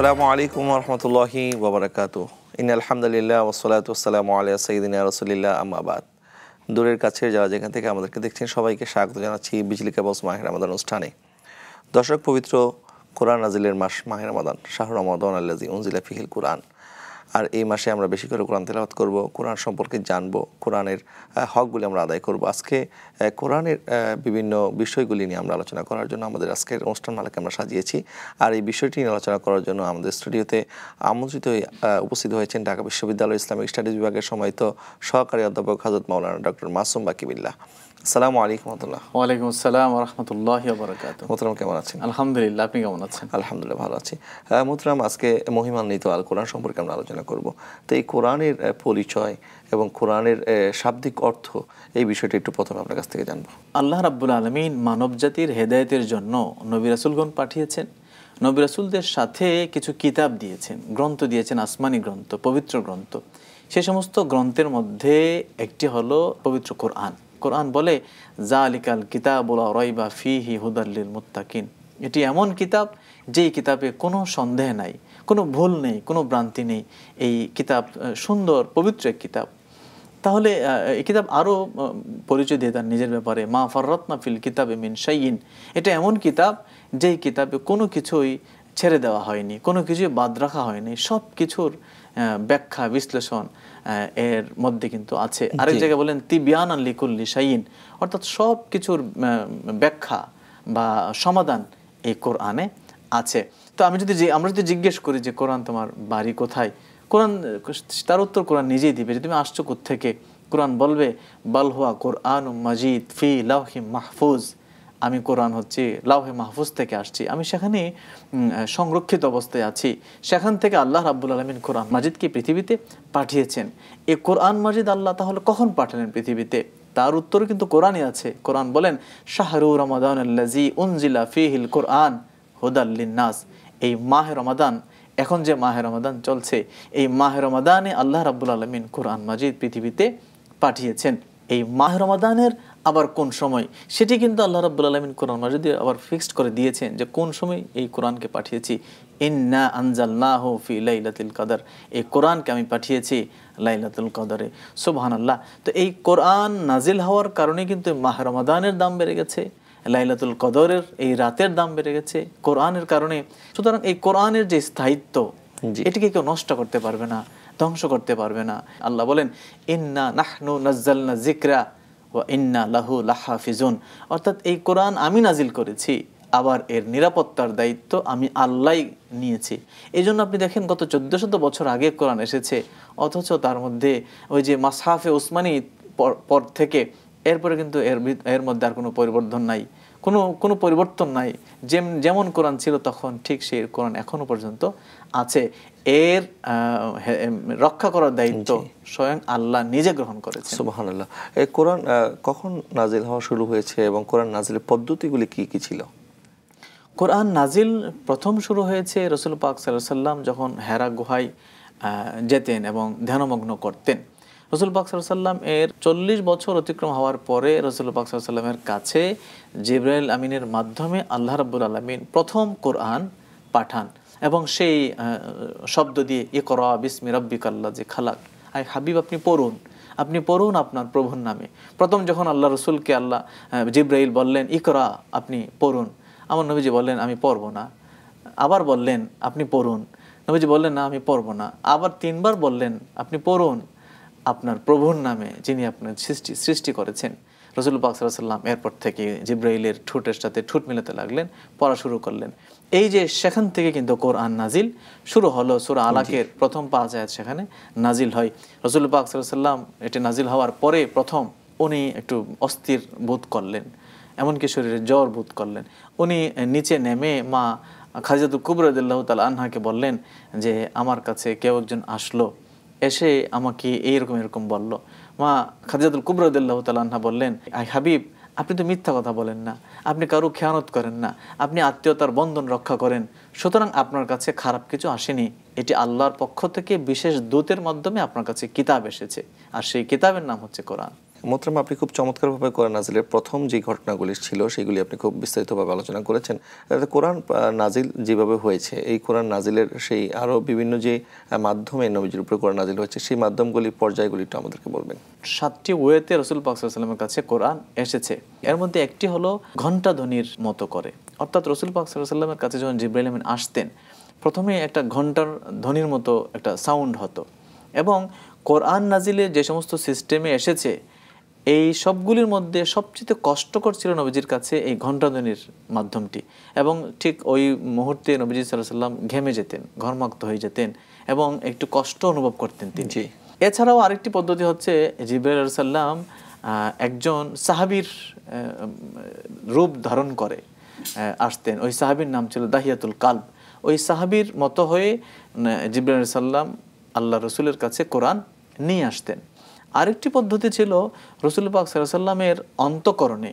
আসসালামু আলাইকুম রহমতুল্লাহি ওবরাকাত ইন আলহামদুলিল্লাহ ওসলাত ওসালাম আলিয়া সঈদিন রসুলিল্লাহ আমাবাদ দূরের কাছে যারা যেখান থেকে আমাদেরকে দেখছেন সবাইকে স্বাগত জানাচ্ছি বিজলি কাবস মাহের আমাদের অনুষ্ঠানে দর্শক পবিত্র কোরআন নাজিলের মাস মাহের রমাদান শাহরমাদান আল্লাহ উনজিলা ফিহিল কোরআন আর এই মাসে আমরা বেশি করে কোরআন তেলাওয়াত করব কোরআন সম্পর্কে জানব কোরআনের হকগুলি আমরা আদায় করব আজকে কোরআনের বিভিন্ন বিষয়গুলি নিয়ে আমরা আলোচনা করার জন্য আমাদের আজকের অনুষ্ঠান মালাকে আমরা সাজিয়েছি আর এই বিষয়টি নিয়ে আলোচনা করার জন্য আমাদের স্টুডিওতে আমন্ত্রিত উপস্থিত হয়েছেন ঢাকা বিশ্ববিদ্যালয় ইসলামিক স্টাডিজ বিভাগের সময়ত সহকারী অধ্যাপক হাজরত মাওলানা ডক্টর মাসুম বাকিবিল্লা আসসালামু আলাইকুম রহমতুল্লাহ ওয়ালাইকুম আসসালাম রহমতুল্লাহ মোতরাম কেমন আছেন আলহামদুলিল্লাহ আপনি কেমন আছেন আলহামদুলিল্লাহ ভালো আছি মোতরাম আজকে মহিমান্বিত আল কোরআন সম্পর্কে আমরা আলোচনা করব তো এই কোরআনের পরিচয় এবং কোরআনের শাব্দিক অর্থ এই বিষয়টি একটু প্রথমে আপনার কাছ থেকে জানবো আল্লাহ রাব্বুল আলমিন মানব জাতির হেদায়তের জন্য নবী রাসুলগণ পাঠিয়েছেন নবী রাসুলদের সাথে কিছু কিতাব দিয়েছেন গ্রন্থ দিয়েছেন আসমানি গ্রন্থ পবিত্র গ্রন্থ সে সমস্ত গ্রন্থের মধ্যে একটি হলো পবিত্র কোরআন কোরআন বলে জা আলিকাল কিতাবুলা রয়বা ফিহি হুদাল্লিল মুতাকিন এটি এমন কিতাব যেই কিতাবে কোনো সন্দেহ নাই কোনো ভুল নেই কোনো ভ্রান্তি নেই এই কিতাব সুন্দর পবিত্র এক কিতাব তাহলে এই কিতাব আরও পরিচয় দিয়ে তার নিজের ব্যাপারে মা ফররতনা ফিল কিতাবে মিন শাইন এটা এমন কিতাব যেই কিতাবে কোনো কিছুই ছেড়ে দেওয়া হয়নি কোনো কিছুই বাদ রাখা হয়নি সব কিছুর ব্যাখ্যা বিশ্লেষণ এর মধ্যে কিন্তু আছে আরেক জায়গায় বলেন তিবিয়ান লিকুল্লি শাইন অর্থাৎ সব কিছুর ব্যাখ্যা বা সমাধান এই কোরআনে আছে তো আমি যদি আমরা যদি জিজ্ঞেস করি যে কোরআন তোমার বাড়ি কোথায় কোরআন তার উত্তর কোরআন নিজেই দিবে যে তুমি আসছো থেকে কোরআন বলবে বালহুয়া কোরআন মাজিদ ফি লাউহি মাহফুজ আমি কোরআন হচ্ছে লাউহে মাহফুজ থেকে আসছি আমি সেখানে সংরক্ষিত অবস্থায় আছি সেখান থেকে আল্লাহ রাব্বুল আলমিন কোরআন মাজিদকে পৃথিবীতে পাঠিয়েছেন এ কোরআন মাজিদ আল্লাহ তাহলে কখন পাঠালেন পৃথিবীতে তার উত্তর কিন্তু কোরআনই আছে কোরআন বলেন শাহরু রমাদান আল্লাজি উনজিলা ফিহিল কোরআন হুদাল্লিন্নাস এই মাহে রমাদান এখন যে মাহে রমাদান চলছে এই মাহে রমাদানে আল্লাহ রাব্বুল আলমিন কোরআন মাজিদ পৃথিবীতে পাঠিয়েছেন এই মাহ রমাদানের আবার কোন সময় সেটি কিন্তু আল্লাহ রাবুল আলমিন কোরআন মাজিদ আবার ফিক্সড করে দিয়েছেন যে কোন সময় এই কোরআনকে পাঠিয়েছি ইন্না আনজাল না হো ফি লাইলাতুল কাদার এই কোরআনকে আমি পাঠিয়েছি লাইলাতুল কাদারে সুবহান আল্লাহ তো এই কোরআন নাজিল হওয়ার কারণে কিন্তু মাহ রমাদানের দাম বেড়ে গেছে লাইলাতুল কদরের এই রাতের দাম বেড়ে গেছে কোরআনের কারণে সুতরাং এই কোরআনের যে স্থায়িত্ব এটিকে কেউ নষ্ট করতে পারবে না ধ্বংস করতে পারবে না আল্লাহ বলেন ইন্না নাহনু নজ্জালনা জিকরা ও ইন্না লাহু ফিজুন অর্থাৎ এই কোরআন আমি নাজিল করেছি আবার এর নিরাপত্তার দায়িত্ব আমি আল্লাহ নিয়েছি এই জন্য আপনি দেখেন গত চোদ্দো শত বছর আগে কোরআন এসেছে অথচ তার মধ্যে ওই যে মাসাহাফে ওসমানি পর থেকে এরপরে কিন্তু এর এর মধ্যে আর কোনো পরিবর্তন নাই কোনো কোনো পরিবর্তন নাই যেম যেমন কোরআন ছিল তখন ঠিক সেই কোরআন এখনও পর্যন্ত আছে এর রক্ষা করার দায়িত্ব স্বয়ং আল্লাহ নিজে গ্রহণ সুবহান আল্লাহ এই কোরআন কখন নাজিল হওয়া শুরু হয়েছে এবং কোরআন নাজিলের পদ্ধতিগুলি কি কি ছিল কোরআন নাজিল প্রথম শুরু হয়েছে রসুল পাক সাল্লাম যখন হেরা গুহায় যেতেন এবং ধ্যানমগ্ন করতেন রসুল পাক সাল্লাম এর চল্লিশ বছর অতিক্রম হওয়ার পরে রসুল পাক সাল্লামের কাছে জিব্রাইল আমিনের মাধ্যমে আল্লাহ রাবুল আলমিন প্রথম কোরআন পাঠান এবং সেই শব্দ দিয়ে এ করা বিসমি রব্বিকাল্লা যে খালাক আই হাবিব আপনি পড়ুন আপনি পড়ুন আপনার প্রভুর নামে প্রথম যখন আল্লাহ রসুলকে আল্লাহ জিব্রাইল বললেন ইকরা আপনি পড়ুন আমার নবীজি বললেন আমি পড়ব না আবার বললেন আপনি পড়ুন নবীজি বললেন না আমি পড়ব না আবার তিনবার বললেন আপনি পড়ুন আপনার প্রভুর নামে যিনি আপনার সৃষ্টি সৃষ্টি করেছেন রসুল সাল্লাম এরপর থেকে জিব্রাইলের ঠোঁটের সাথে ঠুট মেলাতে লাগলেন পড়া শুরু করলেন এই যে সেখান থেকে কিন্তু কোরআন নাজিল শুরু হলো সুরা আলাকের প্রথম পাঁচ আয়াত সেখানে নাজিল হয় রসুল সাল্লাম এটি নাজিল হওয়ার পরে প্রথম উনি একটু অস্থির বোধ করলেন এমনকি শরীরে জ্বর বোধ করলেন উনি নিচে নেমে মা খাজিদুল কুবরদুল্লাহ তাল আনহাকে বললেন যে আমার কাছে কেউ একজন আসলো এসে আমাকে এইরকম এরকম বলল মা খাদিজাতুল কুবরদুল্লাহ তালান্না বললেন আই হাবিব আপনি তো মিথ্যা কথা বলেন না আপনি কারো খেয়ানত করেন না আপনি আত্মীয়তার বন্ধন রক্ষা করেন সুতরাং আপনার কাছে খারাপ কিছু আসেনি এটি আল্লাহর পক্ষ থেকে বিশেষ দূতের মাধ্যমে আপনার কাছে কিতাব এসেছে আর সেই কিতাবের নাম হচ্ছে কোরআন মোত্রাম আপনি খুব চমৎকারভাবে কোরআন নাজিলের প্রথম যে ঘটনাগুলি ছিল সেগুলি আপনি খুব বিস্তারিতভাবে আলোচনা করেছেন কোরআন নাজিল যেভাবে হয়েছে এই কোরআন নাজিলের সেই আরও বিভিন্ন যে মাধ্যমে নবীজির উপরে কোরআন নাজিল হয়েছে সেই মাধ্যমগুলি পর্যায়গুলি একটু আমাদেরকে বলবেন সাতটি ওয়েতে রসুল পাকসাল্লামের কাছে কোরআন এসেছে এর মধ্যে একটি হলো ঘণ্টা ধ্বনির মতো করে অর্থাৎ রসুল পাকসাল্লামের কাছে যখন জিব্রাহিল আহমিন আসতেন প্রথমে একটা ঘন্টার ধ্বনির মতো একটা সাউন্ড হতো এবং কোরআন নাজিলে যে সমস্ত সিস্টেমে এসেছে এই সবগুলির মধ্যে সবচেয়ে কষ্টকর ছিল নবীজির কাছে এই ঘণ্টাধ্বনির মাধ্যমটি এবং ঠিক ওই মুহূর্তে নবীজি সাল্লাহ সাল্লাম ঘেমে যেতেন ঘর্মাক্ত হয়ে যেতেন এবং একটু কষ্ট অনুভব করতেন তিনি এছাড়াও আরেকটি পদ্ধতি হচ্ছে জিবের সাল্লাম একজন সাহাবির রূপ ধারণ করে আসতেন ওই সাহাবির নাম ছিল দাহিয়াতুল কালব ওই সাহাবির মতো হয়ে জিবরাল সাল্লাম আল্লাহ রসুলের কাছে কোরআন নিয়ে আসতেন আরেকটি পদ্ধতি ছিল রসুল পাক সাল্লামের অন্তকরণে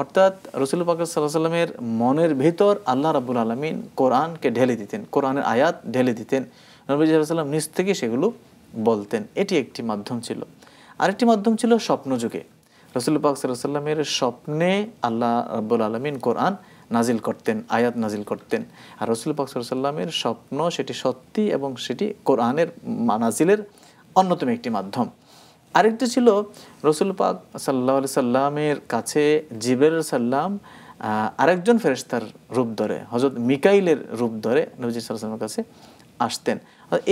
অর্থাৎ রসুল পাক সাল্লামের মনের ভিতর আল্লাহ রাবুল আলমিন কোরআনকে ঢেলে দিতেন কোরআনের আয়াত ঢেলে দিতেন নবী সাল্লাম নিজ থেকে সেগুলো বলতেন এটি একটি মাধ্যম ছিল আরেকটি মাধ্যম ছিল স্বপ্নযুগে রসুল পাক সাল্লামের স্বপ্নে আল্লাহ রাবুল আলমিন কোরআন নাজিল করতেন আয়াত নাজিল করতেন আর রসুল পাক সাল্লামের স্বপ্ন সেটি সত্যি এবং সেটি কোরআনের নাজিলের অন্যতম একটি মাধ্যম আরেকটি ছিল রসুল পাক সাল্লা সাল্লামের কাছে জিবের সাল্লাম আরেকজন ফেরেস্তার রূপ ধরে হজরত মিকাইলের রূপ ধরে নবজি সাল্লামের কাছে আসতেন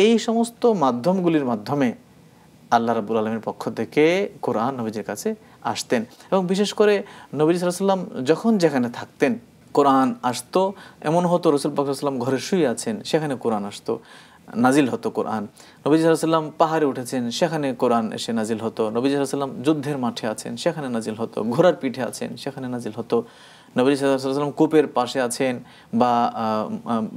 এই সমস্ত মাধ্যমগুলির মাধ্যমে আল্লাহ রাবুল আলমের পক্ষ থেকে কোরআন নবীজির কাছে আসতেন এবং বিশেষ করে নবীজ সাল্লাম যখন যেখানে থাকতেন কোরআন আসতো এমন হতো রসুল পাকসাল্লাম ঘরে শুয়ে আছেন সেখানে কোরআন আসতো নাজিল হতো কোরআন নবীজি সাল্লাম পাহাড়ে উঠেছেন সেখানে কোরআন এসে নাজিল হতো নবীজি সাল্লাম যুদ্ধের মাঠে আছেন সেখানে নাজিল হতো ঘোড়ার পিঠে আছেন সেখানে নাজিল হতো নবী সাল্লাম কূপের পাশে আছেন বা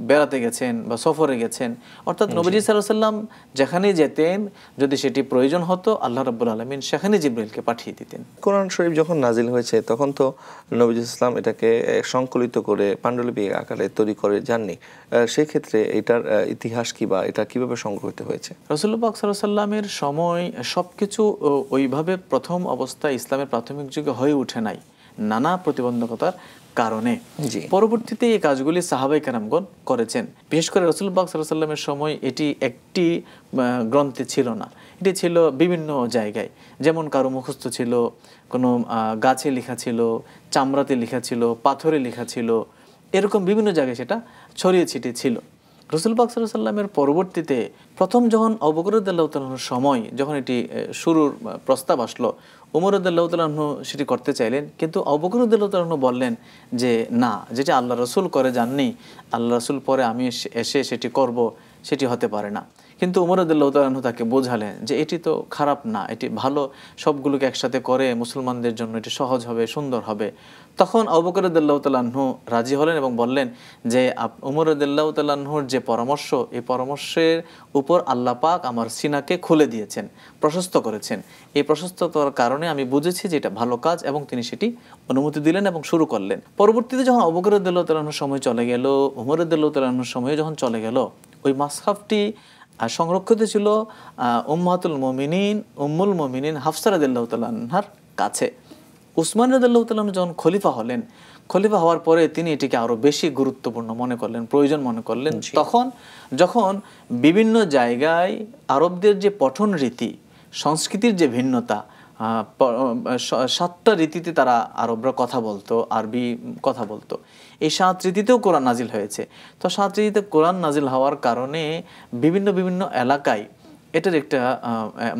বেড়াতে গেছেন বা সফরে গেছেন অর্থাৎ নবীজি সাল্লাম যেখানে যেতেন যদি সেটি প্রয়োজন হতো আল্লাহ রাবুল আলমিন সেখানে জিব্রাইলকে পাঠিয়ে দিতেন কোরআন শরীফ যখন নাজিল হয়েছে তখন তো নবীজ ইসলাম এটাকে সংকলিত করে পাণ্ডুলিপি আকারে তৈরি করে যাননি সেক্ষেত্রে এটার ইতিহাস কি বা এটা কিভাবে সংগ্রহিত হয়েছে রসুল্লাহ সাল্লামের সময় সব কিছু ওইভাবে প্রথম অবস্থায় ইসলামের প্রাথমিক যুগে হয়ে উঠে নাই নানা প্রতিবন্ধকতার কারণে পরবর্তীতে এই কাজগুলি সাহাবাই কেরামগণ করেছেন বিশেষ করে রসুল বাকসাল্লামের সময় এটি একটি গ্রন্থে ছিল না এটি ছিল বিভিন্ন জায়গায় যেমন কারো মুখস্থ ছিল কোনো গাছে লেখা ছিল চামড়াতে লেখা ছিল পাথরে লেখা ছিল এরকম বিভিন্ন জায়গায় সেটা ছড়িয়ে ছিটিয়ে ছিল রসুল বাকসাল্লামের পরবর্তীতে প্রথম যখন অবকরুদ্দাল্লাহতালাহর সময় যখন এটি শুরুর প্রস্তাব আসলো উমরুদ্দাল্লাহতালাহ সেটি করতে চাইলেন কিন্তু অবকরুদ্দাল্লাহতালাহ বললেন যে না যেটি আল্লাহ রসুল করে যাননি আল্লাহ রসুল পরে আমি এসে সেটি করব সেটি হতে পারে না কিন্তু উমর আদুল্লাহ তাকে বোঝালেন যে এটি তো খারাপ না এটি ভালো সবগুলোকে একসাথে করে মুসলমানদের জন্য এটি সহজ হবে সুন্দর হবে তখন অবকরদুল্লাহ তালাহু রাজি হলেন এবং বললেন যে উমর আদুল্লাহ তাল্লাহ্নর যে পরামর্শ এই পরামর্শের উপর আল্লাহ পাক আমার সিনাকে খুলে দিয়েছেন প্রশস্ত করেছেন এই প্রশস্ততার কারণে আমি বুঝেছি যে এটা ভালো কাজ এবং তিনি সেটি অনুমতি দিলেন এবং শুরু করলেন পরবর্তীতে যখন অবকরদুল্লাহ তালাহুর সময় চলে গেল উমর আদুল্লাহ তাল্লাহ্ন সময় যখন চলে গেল ওই মাসহাফটি আর সংরক্ষিত ছিল উম্মাতুল মমিনিন উম্মুল মমিনিন হাফসার আদাল্লাহতালাহার কাছে উসমান রদুল্লাহতালাহ যখন খলিফা হলেন খলিফা হওয়ার পরে তিনি এটিকে আরও বেশি গুরুত্বপূর্ণ মনে করলেন প্রয়োজন মনে করলেন তখন যখন বিভিন্ন জায়গায় আরবদের যে পঠন রীতি সংস্কৃতির যে ভিন্নতা সাতটা রীতিতে তারা আরবরা কথা বলতো আরবি কথা বলতো এই সাত রীতিতেও কোরআন নাজিল হয়েছে তো সাত রীতিতে কোরআন নাজিল হওয়ার কারণে বিভিন্ন বিভিন্ন এলাকায় এটার একটা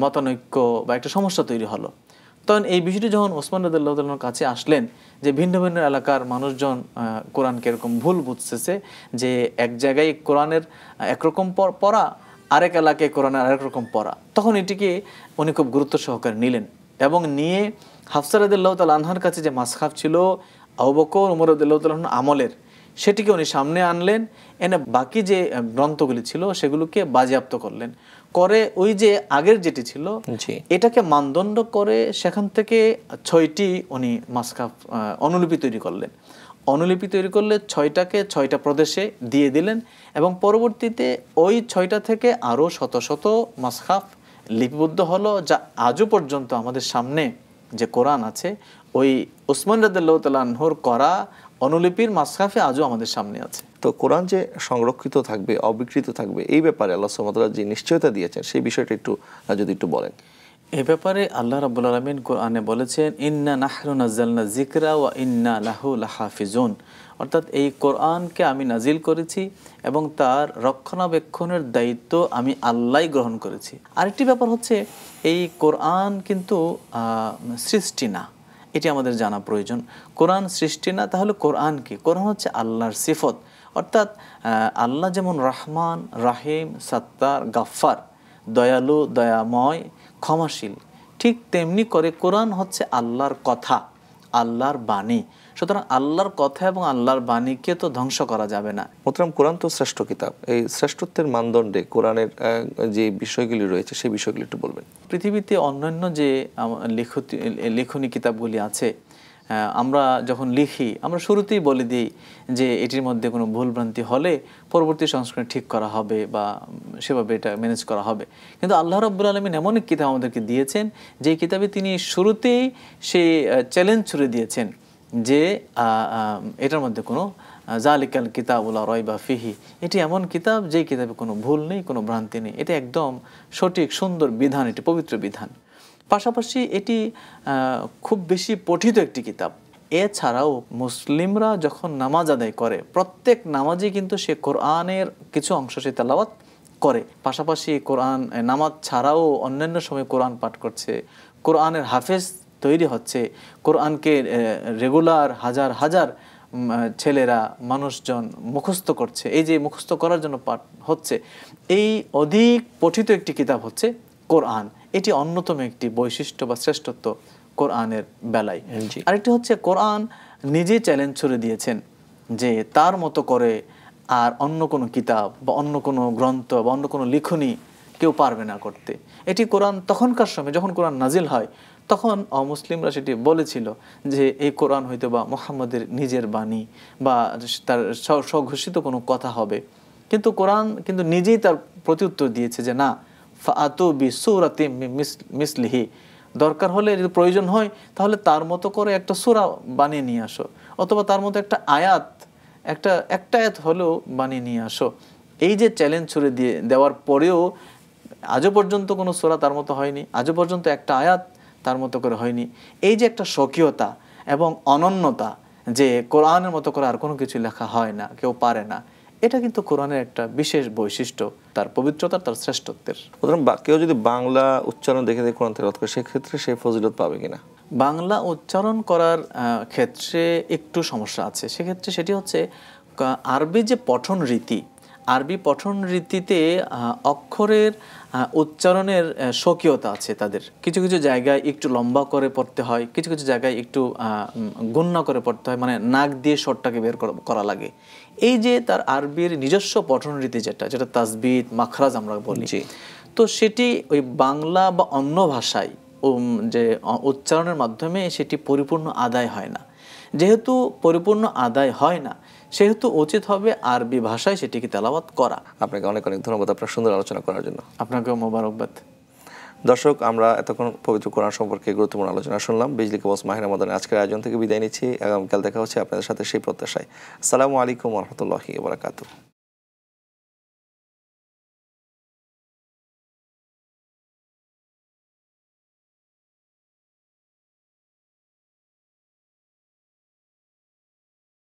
মতানৈক্য বা একটা সমস্যা তৈরি হলো তখন এই বিষয়টি যখন ওসমান রদুল্লাহর কাছে আসলেন যে ভিন্ন ভিন্ন এলাকার মানুষজন কোরআন এরকম ভুল বুঝতেছে যে এক জায়গায় কোরআনের একরকম পড়া আরেক এলাকায় কোরআনের আরেক রকম পড়া তখন এটিকে উনি খুব গুরুত্ব সহকারে নিলেন এবং নিয়ে হাফসারাদুল্লাহ তাল আনহার কাছে যে মাসখাফ ছিল আবকর উমর আবদুল্লাহন আমলের সেটিকে উনি সামনে আনলেন এনে বাকি যে গ্রন্থগুলি ছিল সেগুলোকে বাজেয়াপ্ত করলেন করে ওই যে আগের যেটি ছিল এটাকে মানদণ্ড করে সেখান থেকে ছয়টি উনি মাসকাপ অনুলিপি তৈরি করলেন অনুলিপি তৈরি করলে ছয়টাকে ছয়টা প্রদেশে দিয়ে দিলেন এবং পরবর্তীতে ওই ছয়টা থেকে আরও শত শত মাসখাফ লিপিবদ্ধ হলো যা আজও পর্যন্ত আমাদের সামনে যে কোরআন আছে ওই ওসমান রাদাল্লাহ তালাহর করা অনুলিপির মাসকাফে আজও আমাদের সামনে আছে তো কোরআন যে সংরক্ষিত থাকবে অবিকৃত থাকবে এই ব্যাপারে আল্লাহ সুমতলা যে নিশ্চয়তা দিয়েছেন সেই বিষয়টা একটু যদি একটু বলেন এ ব্যাপারে আল্লাহ রাবুল আলমিন কোরআনে বলেছেন ইন্না নাহরু নাজালনা জিকরা ওয়া ইন্না লাহু লাহাফিজুন অর্থাৎ এই কোরআনকে আমি নাজিল করেছি এবং তার রক্ষণাবেক্ষণের দায়িত্ব আমি আল্লাহ গ্রহণ করেছি আরেকটি ব্যাপার হচ্ছে এই কোরআন কিন্তু সৃষ্টি না এটি আমাদের জানা প্রয়োজন কোরআন সৃষ্টি না তাহলে কোরআন কি কোরআন হচ্ছে আল্লাহর সিফত অর্থাৎ আল্লাহ যেমন রহমান রাহিম সাত্তার গাফার দয়ালু দয়াময় ক্ষমাশীল ঠিক তেমনি করে কোরআন হচ্ছে আল্লাহর কথা আল্লাহর বাণী সুতরাং আল্লাহর কথা এবং আল্লাহর বাণীকে তো ধ্বংস করা যাবে না মোতরাম কোরআন তো শ্রেষ্ঠ কিতাব এই শ্রেষ্ঠত্বের মানদণ্ডে কোরআনের যে বিষয়গুলি রয়েছে সেই বিষয়গুলি একটু বলবেন পৃথিবীতে অন্যান্য যে লেখনী কিতাবগুলি আছে আমরা যখন লিখি আমরা শুরুতেই বলে দিই যে এটির মধ্যে কোনো ভুলভ্রান্তি হলে পরবর্তী সংস্করণে ঠিক করা হবে বা সেভাবে এটা ম্যানেজ করা হবে কিন্তু আল্লাহ রব্বুল আলমিন এমন এক কিতাব আমাদেরকে দিয়েছেন যে কিতাবে তিনি শুরুতেই সে চ্যালেঞ্জ ছুড়ে দিয়েছেন যে এটার মধ্যে কোনো জালিকাল কিতাব রয় বা ফিহি এটি এমন কিতাব যে কিতাবে কোনো ভুল নেই কোনো ভ্রান্তি নেই এটা একদম সঠিক সুন্দর বিধান এটি পবিত্র বিধান পাশাপাশি এটি খুব বেশি পঠিত একটি কিতাব এছাড়াও মুসলিমরা যখন নামাজ আদায় করে প্রত্যেক নামাজই কিন্তু সে কোরআনের কিছু অংশ সে তেলাওয়াত করে পাশাপাশি কোরআন নামাজ ছাড়াও অন্যান্য সময় কোরআন পাঠ করছে কোরআনের হাফেজ তৈরি হচ্ছে কোরআনকে রেগুলার হাজার হাজার ছেলেরা মানুষজন মুখস্থ করছে এই যে মুখস্থ করার জন্য পাঠ হচ্ছে এই অধিক পঠিত একটি কিতাব হচ্ছে কোরআন এটি অন্যতম একটি বৈশিষ্ট্য বা শ্রেষ্ঠত্ব কোরআনের বেলায় আরেকটি হচ্ছে কোরআন নিজে চ্যালেঞ্জ ছুড়ে দিয়েছেন যে তার মতো করে আর অন্য কোনো কিতাব বা অন্য কোনো গ্রন্থ বা অন্য কোনো লিখনি কেউ পারবে না করতে এটি কোরআন তখনকার সময় যখন কোরআন নাজিল হয় তখন অমুসলিমরা সেটি বলেছিল যে এই কোরআন হয়তো বা মোহাম্মদের নিজের বাণী বা তার স্বঘোষিত কোনো কথা হবে কিন্তু কোরআন কিন্তু নিজেই তার প্রত্যুত্তর দিয়েছে যে না ফাতু বি মিস মিসলিহি দরকার হলে যদি প্রয়োজন হয় তাহলে তার মতো করে একটা সুরা বানিয়ে নিয়ে আসো অথবা তার মতো একটা আয়াত একটা একটা আয়াত হলেও বানিয়ে নিয়ে আসো এই যে চ্যালেঞ্জ ছুড়ে দিয়ে দেওয়ার পরেও আজও পর্যন্ত কোনো সোরা তার মতো হয়নি আজও পর্যন্ত একটা আয়াত তার মতো করে হয়নি এই যে একটা স্বকীয়তা এবং অনন্যতা যে কোরআনের মতো করে আর কোনো কিছু লেখা হয় না কেউ পারে না এটা কিন্তু কোরআনের একটা বিশেষ বৈশিষ্ট্য তার পবিত্রতা তার শ্রেষ্ঠত্বের কেউ যদি বাংলা উচ্চারণ দেখে দেখে কোরআন থেকে করে সেক্ষেত্রে সে ফজিলত পাবে কিনা বাংলা উচ্চারণ করার ক্ষেত্রে একটু সমস্যা আছে সেক্ষেত্রে সেটি হচ্ছে আরবি যে পঠন রীতি আরবি পঠন রীতিতে অক্ষরের উচ্চারণের স্বকীয়তা আছে তাদের কিছু কিছু জায়গায় একটু লম্বা করে পড়তে হয় কিছু কিছু জায়গায় একটু গণ্য করে পড়তে হয় মানে নাক দিয়ে শটটাকে বের করা লাগে এই যে তার আরবির নিজস্ব পঠন রীতি যেটা যেটা তাজবিদ মাখরাজ আমরা বলি তো সেটি ওই বাংলা বা অন্য ভাষায় যে উচ্চারণের মাধ্যমে সেটি পরিপূর্ণ আদায় হয় না যেহেতু পরিপূর্ণ আদায় হয় না সেহেতু উচিত হবে আরবি ভাষায় সেটিকে তেলাবাদ করা আপনাকে অনেক অনেক ধন্যবাদ আপনার সুন্দর আলোচনা করার জন্য আপনাকেও মোবারকবাদ দর্শক আমরা এতক্ষণ পবিত্র কোরআন সম্পর্কে গুরুত্বপূর্ণ আলোচনা শুনলাম বিজলি কবস মাহিনা মদন আজকের আয়োজন থেকে বিদায় নিচ্ছি আগামীকাল দেখা হচ্ছে আপনাদের সাথে সেই প্রত্যাশায় আসসালামু আলাইকুম রহমতুল্লাহি বারাকাতু